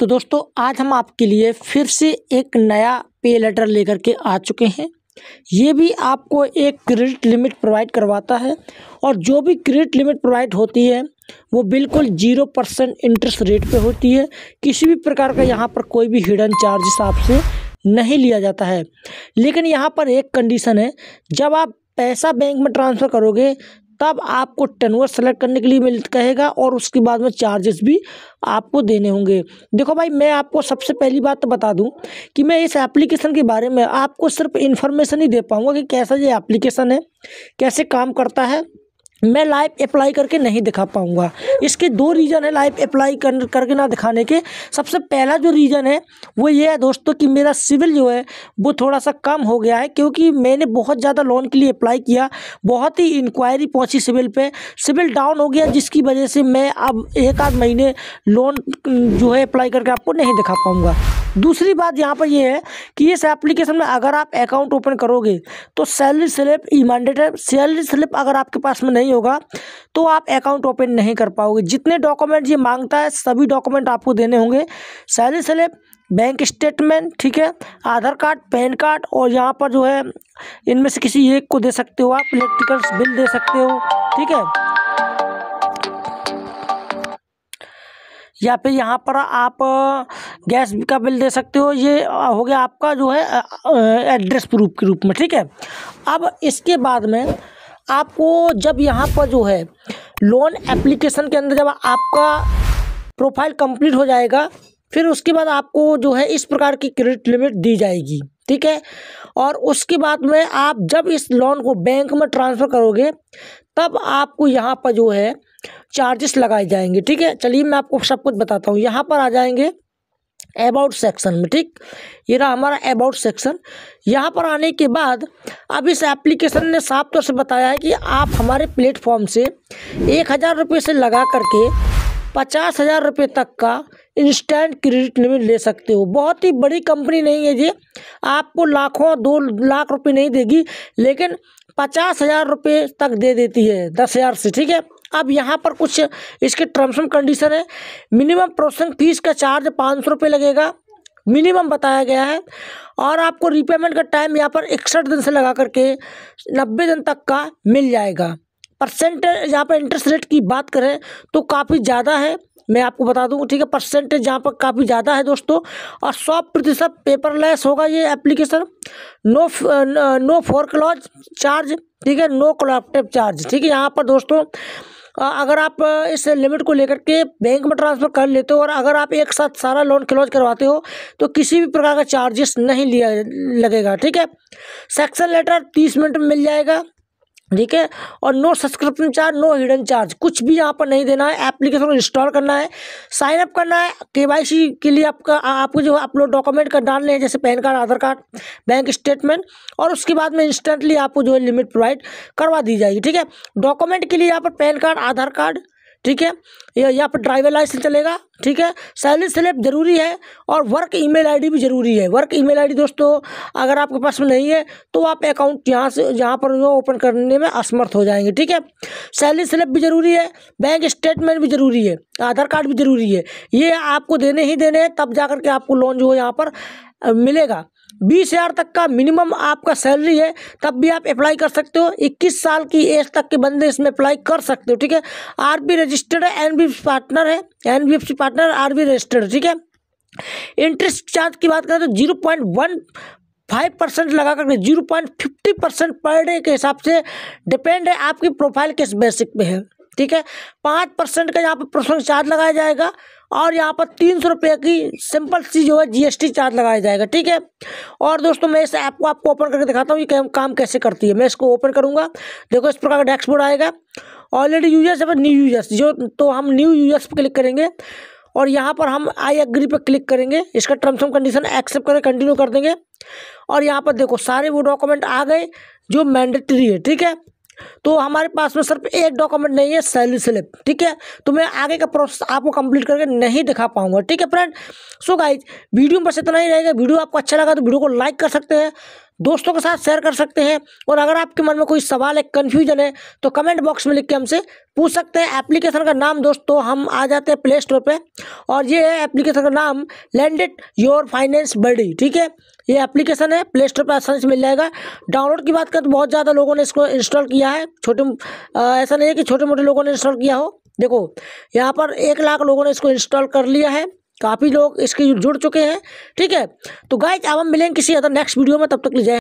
तो दोस्तों आज हम आपके लिए फिर से एक नया पे लेटर लेकर के आ चुके हैं ये भी आपको एक क्रेडिट लिमिट प्रोवाइड करवाता है और जो भी क्रेडिट लिमिट प्रोवाइड होती है वो बिल्कुल जीरो परसेंट इंटरेस्ट रेट पे होती है किसी भी प्रकार का यहाँ पर कोई भी हिडन चार्जेस आपसे नहीं लिया जाता है लेकिन यहाँ पर एक कंडीशन है जब आप पैसा बैंक में ट्रांसफ़र करोगे तब आपको टनवर सेलेक्ट करने के लिए मिल कहेगा और उसके बाद में चार्जेस भी आपको देने होंगे देखो भाई मैं आपको सबसे पहली बात तो बता दूं कि मैं इस एप्लीकेशन के बारे में आपको सिर्फ इन्फॉर्मेशन ही दे पाऊँगा कि कैसा ये एप्लीकेशन है कैसे काम करता है मैं लाइव अप्लाई करके नहीं दिखा पाऊँगा इसके दो रीज़न है लाइव अप्लाई कर करके ना दिखाने के सबसे पहला जो रीज़न है वो ये है दोस्तों कि मेरा सिविल जो है वो थोड़ा सा कम हो गया है क्योंकि मैंने बहुत ज़्यादा लोन के लिए अप्लाई किया बहुत ही इंक्वायरी पहुंची सिविल पे सिविल डाउन हो गया जिसकी वजह से मैं अब एक आध महीने लोन जो है अप्लाई करके आपको नहीं दिखा पाऊँगा दूसरी बात यहाँ पर यह है कि इस एप्लीकेशन में अगर आप अकाउंट ओपन करोगे तो salary slip e mandate salary slip अगर आपके पास में नहीं होगा तो आप अकाउंट ओपन नहीं कर पाओगे जितने डॉक्यूमेंट ये मांगता है सभी डॉक्यूमेंट आपको देने होंगे सैलरी स्लिप बैंक स्टेटमेंट ठीक है आधार कार्ड पैन कार्ड और यहाँ पर जो है इनमें से किसी एक को दे सकते हो आप इलेक्ट्रिकल्स बिल दे सकते हो ठीक है या फिर यहाँ पर आप गैस का बिल दे सकते हो ये हो गया आपका जो है एड्रेस प्रूफ के रूप में ठीक है अब इसके बाद में आपको जब यहाँ पर जो है लोन एप्लीकेशन के अंदर जब आपका प्रोफाइल कंप्लीट हो जाएगा फिर उसके बाद आपको जो है इस प्रकार की क्रेडिट लिमिट दी जाएगी ठीक है और उसके बाद में आप जब इस लोन को बैंक में ट्रांसफ़र करोगे तब आपको यहाँ पर जो है चार्जेस लगाए जाएंगे ठीक है चलिए मैं आपको सब कुछ बताता हूँ यहाँ पर आ जाएंगे अबाउट सेक्शन में ठीक ये रहा हमारा अबाउट सेक्शन यहाँ पर आने के बाद अब इस एप्लीकेशन ने साफ तौर से बताया है कि आप हमारे प्लेटफॉर्म से एक हज़ार रुपये से लगा करके पचास हज़ार रुपये तक का इंस्टेंट क्रेडिट लिमिट ले सकते हो बहुत ही बड़ी कंपनी नहीं है ये आपको लाखों दो लाख रुपये नहीं देगी लेकिन पचास हज़ार रुपये तक दे देती है दस हज़ार से ठीक है अब यहाँ पर कुछ इसके टर्म्स एंड कंडीशन है मिनिमम प्रोसेसिंग फीस का चार्ज पाँच सौ रुपये लगेगा मिनिमम बताया गया है और आपको रिपेमेंट का टाइम यहाँ पर इकसठ दिन से लगा करके नब्बे दिन तक का मिल जाएगा परसेंटेज यहाँ पर इंटरेस्ट रेट की बात करें तो काफ़ी ज़्यादा है मैं आपको बता दूँ ठीक है परसेंटेज यहाँ पर काफ़ी ज़्यादा है दोस्तों और सौ प्रतिशत पेपरलेस होगा ये application no no foreclosure charge ठीक है नो कोलेक्टिव चार्ज ठीक है यहाँ पर दोस्तों अगर आप इस लिमिट को लेकर के बैंक में ट्रांसफ़र कर लेते हो और अगर आप एक साथ सारा लोन क्लोज करवाते हो तो किसी भी प्रकार का चार्जेस नहीं लिया लगेगा ठीक है सेक्शन लेटर तीस मिनट में मिल जाएगा ठीक है और no subscription charge no hidden charge कुछ भी यहाँ पर नहीं देना है एप्लीकेशन को इंस्टॉल करना है साइन अप करना है केवाईसी के लिए आपका आपको जो अपलोड डॉक्यूमेंट का डालने हैं जैसे PAN card Aadhaar card bank statement और उसके बाद में इंस्टेंटली आपको जो है लिमिट प्रोवाइड करवा दी जाएगी ठीक है डॉक्यूमेंट के लिए यहाँ पर पैन कार्ड आधार कार्ड ठीक है या, यहाँ पर ड्राइवर लाइसेंस चलेगा ठीक है सैलरी स्लिप जरूरी है और वर्क ईमेल आईडी भी ज़रूरी है वर्क ईमेल आईडी दोस्तों अगर आपके पास में नहीं है तो आप अकाउंट यहाँ से यहाँ पर जो ओपन करने में असमर्थ हो जाएंगे ठीक है सैलरी स्लिप भी ज़रूरी है बैंक स्टेटमेंट भी ज़रूरी है आधार कार्ड भी ज़रूरी है ये आपको देने ही देने हैं तब जा के आपको लोन जो है यहाँ पर मिलेगा बीस हज़ार तक का मिनिमम आपका सैलरी है तब भी आप अप्लाई कर सकते हो इक्कीस साल की एज तक के बंदे इसमें अप्लाई कर सकते हो ठीक है आर बी रजिस्टर्ड है एन बी पार्टनर है N B F C partner R B registered ठीक है इंटरेस्ट चार्ज की बात करें तो zero point one five percent लगा करके zero point fifty percent per day के हिसाब से डिपेंड है आपकी प्रोफाइल किस बेसिक पे है ठीक है पाँच परसेंट का यहाँ पर प्रोसेसिंग चार्ज लगाया जाएगा और यहाँ पर तीन सौ रुपये की सिंपल सी जो है जीएसटी चार्ज लगाया जाएगा ठीक है और दोस्तों मैं इस ऐप को आपको ओपन करके दिखाता हूँ ये काम कैसे करती है मैं इसको ओपन करूँगा देखो इस प्रकार का डैशबोर्ड आएगा ऑलरेडी यूजर्स है न्यू यूजर्स जो तो हम न्यू यूजर्स पर क्लिक करेंगे और यहाँ पर हम आई एग्री पर क्लिक करेंगे इसका टर्म्स एंड कंडीशन एक्सेप्ट करें कंटिन्यू कर देंगे और यहाँ पर देखो सारे वो डॉक्यूमेंट आ गए जो मैंडेटरी है ठीक है तो हमारे पास में सिर्फ एक डॉक्यूमेंट नहीं है सैलरी स्लिप ठीक है तो मैं आगे का प्रोसेस आपको कंप्लीट करके नहीं दिखा पाऊंगा ठीक है फ्रेंड सो गाइज वीडियो में बस इतना ही रहेगा वीडियो आपको अच्छा लगा तो वीडियो को लाइक कर सकते हैं दोस्तों के साथ शेयर कर सकते हैं और अगर आपके मन में कोई सवाल है कन्फ्यूजन है तो कमेंट बॉक्स में लिख के हमसे पूछ सकते हैं एप्लीकेशन का नाम दोस्तों हम आ जाते हैं प्ले स्टोर पर और ये है एप्लीकेशन का नाम लैंडेड योर फाइनेंस बडी ठीक है ये एप्लीकेशन है प्ले स्टोर पर आसानी से मिल जाएगा डाउनलोड की बात करें तो बहुत ज़्यादा लोगों ने इसको इंस्टॉल किया है छोटे ऐसा नहीं है कि छोटे मोटे लोगों ने इंस्टॉल किया हो देखो यहाँ पर एक लाख लोगों ने इसको इंस्टॉल कर लिया है काफ़ी लोग इसके जुड़ चुके हैं ठीक है तो गाइज अब हम मिलेंगे किसी अदर नेक्स्ट वीडियो में तब तक ले जाए